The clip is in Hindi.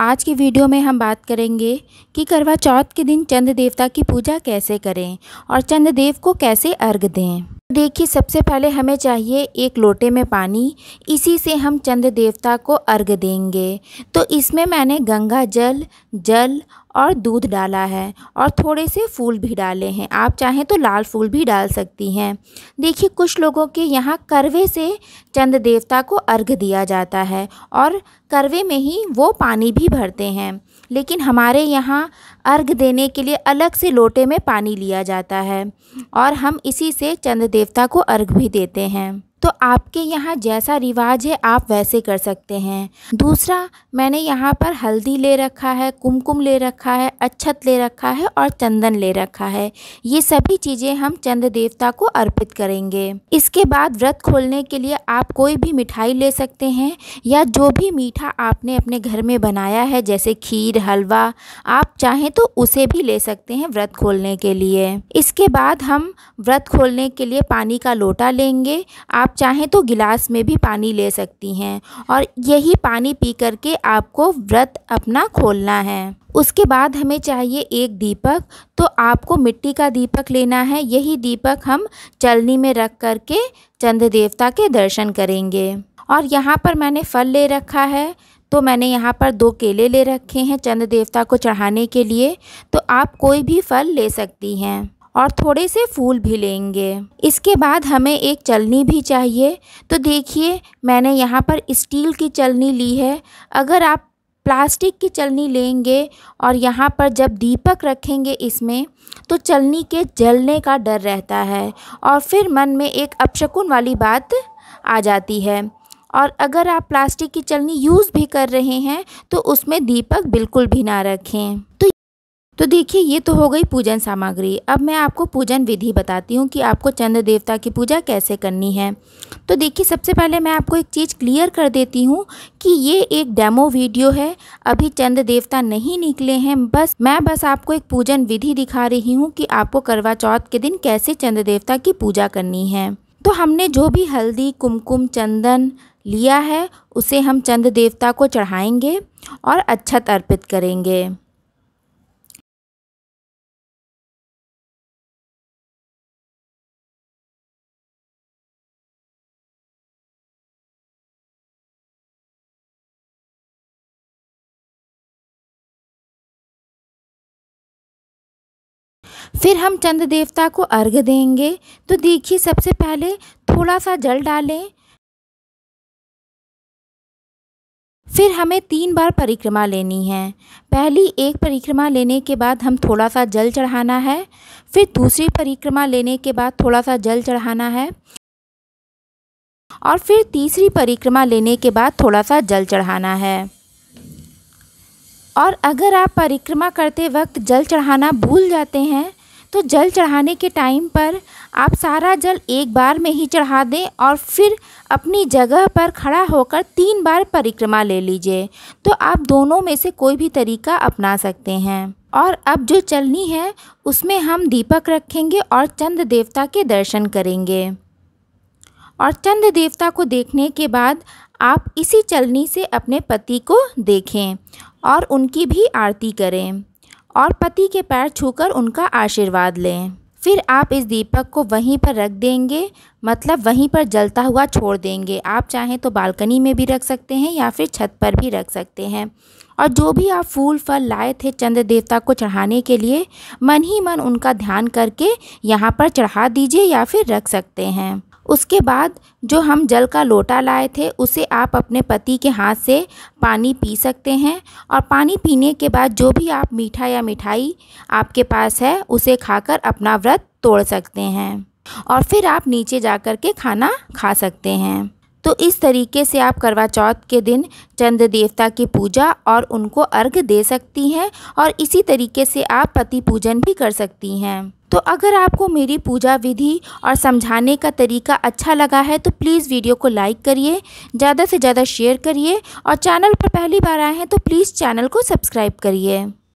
आज की वीडियो में हम बात करेंगे कि करवा चौथ के दिन चंद्र देवता की पूजा कैसे करें और चंद्र देव को कैसे अर्घ दें देखिए सबसे पहले हमें चाहिए एक लोटे में पानी इसी से हम चंद्र देवता को अर्घ देंगे तो इसमें मैंने गंगा जल जल और दूध डाला है और थोड़े से फूल भी डाले हैं आप चाहें तो लाल फूल भी डाल सकती हैं देखिए कुछ लोगों के यहाँ करवे से चंद्र देवता को अर्घ दिया जाता है और करवे में ही वो पानी भी भरते हैं लेकिन हमारे यहाँ अर्घ देने के लिए अलग से लोटे में पानी लिया जाता है और हम इसी से चंद्र देवता को अर्घ भी देते हैं तो आपके यहाँ जैसा रिवाज है आप वैसे कर सकते हैं दूसरा मैंने यहाँ पर हल्दी ले रखा है कुमकुम ले रखा है अच्छत ले रखा है और चंदन ले रखा है ये सभी चीज़ें हम चंद देवता को अर्पित करेंगे इसके बाद व्रत खोलने के लिए आप कोई भी मिठाई ले सकते हैं या जो भी मीठा आपने अपने घर में बनाया है जैसे खीर हलवा आप चाहें तो उसे भी ले सकते हैं व्रत खोलने के लिए इसके बाद हम व्रत खोलने के लिए पानी का लोटा लेंगे आप चाहें तो गिलास में भी पानी ले सकती हैं और यही पानी पी करके आपको व्रत अपना खोलना है उसके बाद हमें चाहिए एक दीपक तो आपको मिट्टी का दीपक लेना है यही दीपक हम चलनी में रख करके चंद्र देवता के दर्शन करेंगे और यहाँ पर मैंने फल ले रखा है तो मैंने यहाँ पर दो केले ले रखे हैं चंद्र देवता को चढ़ाने के लिए तो आप कोई भी फल ले सकती हैं और थोड़े से फूल भी लेंगे इसके बाद हमें एक चलनी भी चाहिए तो देखिए मैंने यहाँ पर स्टील की चलनी ली है अगर आप प्लास्टिक की चलनी लेंगे और यहाँ पर जब दीपक रखेंगे इसमें तो चलनी के जलने का डर रहता है और फिर मन में एक अपशकुन वाली बात आ जाती है और अगर आप प्लास्टिक की चलनी यूज़ भी कर रहे हैं तो उसमें दीपक बिल्कुल भी ना रखें तो देखिए ये तो हो गई पूजन सामग्री अब मैं आपको पूजन विधि बताती हूँ कि आपको चंद्र देवता की पूजा कैसे करनी है तो देखिए सबसे पहले मैं आपको एक चीज़ क्लियर कर देती हूँ कि ये एक डेमो वीडियो है अभी चंद्र देवता नहीं निकले हैं बस मैं बस आपको एक पूजन विधि दिखा रही हूँ कि आपको करवा चौथ के दिन कैसे चंद्र देवता की पूजा करनी है तो हमने जो भी हल्दी कुमकुम चंदन लिया है उसे हम चंद्र देवता को चढ़ाएंगे और अच्छत अर्पित करेंगे फिर हम चंद्र देवता को अर्घ देंगे तो देखिए सबसे पहले थोड़ा सा जल डालें फिर हमें तीन बार परिक्रमा लेनी है पहली एक परिक्रमा लेने के बाद हम थोड़ा सा जल चढ़ाना है फिर दूसरी परिक्रमा लेने के बाद थोड़ा सा जल चढ़ाना है और फिर तीसरी परिक्रमा लेने के बाद थोड़ा सा जल चढ़ाना है और अगर आप परिक्रमा करते वक्त जल चढ़ाना भूल जाते हैं तो जल चढ़ाने के टाइम पर आप सारा जल एक बार में ही चढ़ा दें और फिर अपनी जगह पर खड़ा होकर तीन बार परिक्रमा ले लीजिए तो आप दोनों में से कोई भी तरीका अपना सकते हैं और अब जो चलनी है उसमें हम दीपक रखेंगे और चंद देवता के दर्शन करेंगे और चंद देवता को देखने के बाद आप इसी चलनी से अपने पति को देखें और उनकी भी आरती करें और पति के पैर छूकर उनका आशीर्वाद लें फिर आप इस दीपक को वहीं पर रख देंगे मतलब वहीं पर जलता हुआ छोड़ देंगे आप चाहें तो बालकनी में भी रख सकते हैं या फिर छत पर भी रख सकते हैं और जो भी आप फूल फल लाए थे चंद्र देवता को चढ़ाने के लिए मन ही मन उनका ध्यान करके यहाँ पर चढ़ा दीजिए या फिर रख सकते हैं उसके बाद जो हम जल का लोटा लाए थे उसे आप अपने पति के हाथ से पानी पी सकते हैं और पानी पीने के बाद जो भी आप मीठा या मिठाई आपके पास है उसे खाकर अपना व्रत तोड़ सकते हैं और फिर आप नीचे जा कर के खाना खा सकते हैं तो इस तरीके से आप करवा चौथ के दिन चंद्र देवता की पूजा और उनको अर्घ दे सकती हैं और इसी तरीके से आप पति पूजन भी कर सकती हैं तो अगर आपको मेरी पूजा विधि और समझाने का तरीका अच्छा लगा है तो प्लीज़ वीडियो को लाइक करिए ज़्यादा से ज़्यादा शेयर करिए और चैनल पर पहली बार आए हैं तो प्लीज़ चैनल को सब्सक्राइब करिए